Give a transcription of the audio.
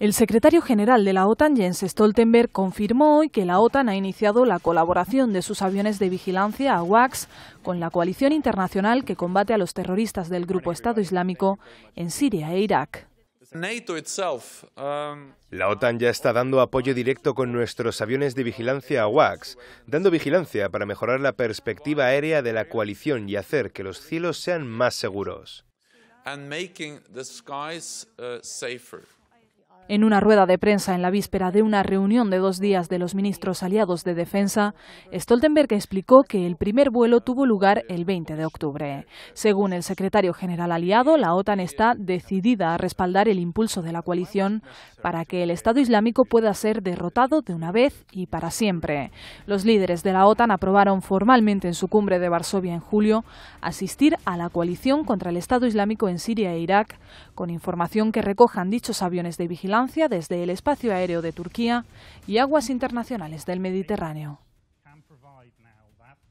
El secretario general de la OTAN, Jens Stoltenberg, confirmó hoy que la OTAN ha iniciado la colaboración de sus aviones de vigilancia AWACS con la coalición internacional que combate a los terroristas del Grupo Estado Islámico en Siria e Irak. Um, la OTAN ya está dando apoyo directo con nuestros aviones de vigilancia AWACS, dando vigilancia para mejorar la perspectiva aérea de la coalición y hacer que los cielos sean más seguros. Uh, en una rueda de prensa en la víspera de una reunión de dos días de los ministros aliados de defensa, Stoltenberg explicó que el primer vuelo tuvo lugar el 20 de octubre. Según el secretario general aliado, la OTAN está decidida a respaldar el impulso de la coalición para que el Estado Islámico pueda ser derrotado de una vez y para siempre. Los líderes de la OTAN aprobaron formalmente en su cumbre de Varsovia en julio asistir a la coalición contra el Estado Islámico en Siria e Irak, con información que recojan dichos aviones de vigilancia desde el espacio aéreo de Turquía y aguas internacionales del Mediterráneo.